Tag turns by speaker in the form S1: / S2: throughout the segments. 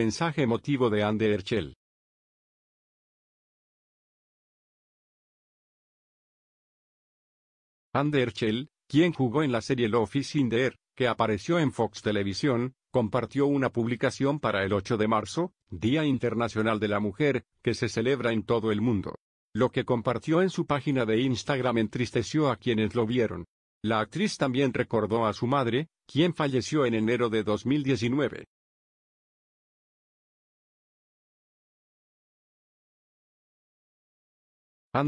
S1: Mensaje emotivo de Anne Herschel. Anne Herschel, quien jugó en la serie Love is in the Air, que apareció
S2: en Fox Televisión, compartió una publicación para el 8 de marzo, Día Internacional de la Mujer, que se celebra en todo el mundo. Lo que compartió en su página de Instagram entristeció a quienes lo vieron. La actriz también recordó a su madre, quien
S1: falleció en enero de 2019.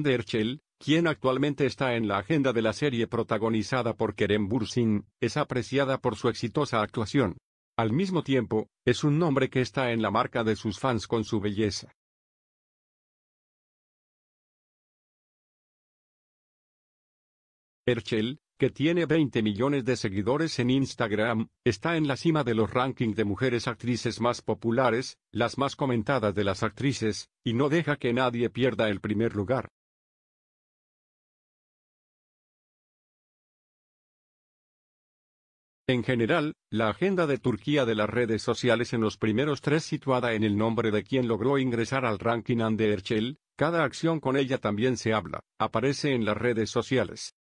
S1: Erchell, quien
S2: actualmente está en la agenda de la serie protagonizada por Kerem Bursin, es apreciada por su exitosa actuación. Al mismo tiempo, es un nombre que está en la marca de sus fans con su
S1: belleza. Erchell, que tiene 20 millones de seguidores en Instagram,
S2: está en la cima de los rankings de mujeres actrices más populares, las más comentadas
S1: de las actrices, y no deja que nadie pierda el primer lugar. En
S2: general, la agenda de Turquía de las redes sociales en los primeros tres situada en el nombre de quien logró ingresar al ranking de Erçel, cada acción con ella también se habla, aparece en las
S1: redes sociales.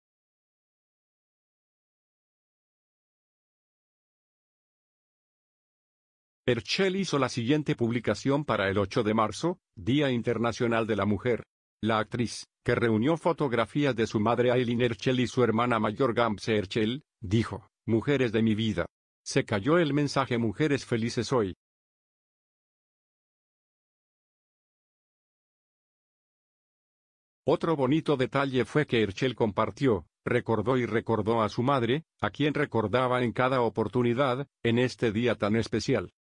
S1: Erçel hizo la siguiente publicación para el
S2: 8 de marzo, Día Internacional de la Mujer. La actriz, que reunió fotografías de su madre Aileen Erçel y su hermana mayor Gamze Erçel, dijo, Mujeres de mi vida.
S1: Se cayó el mensaje Mujeres felices hoy. Otro bonito detalle fue
S2: que Herschel compartió, recordó y recordó a su madre, a quien recordaba en cada
S1: oportunidad, en este día tan especial.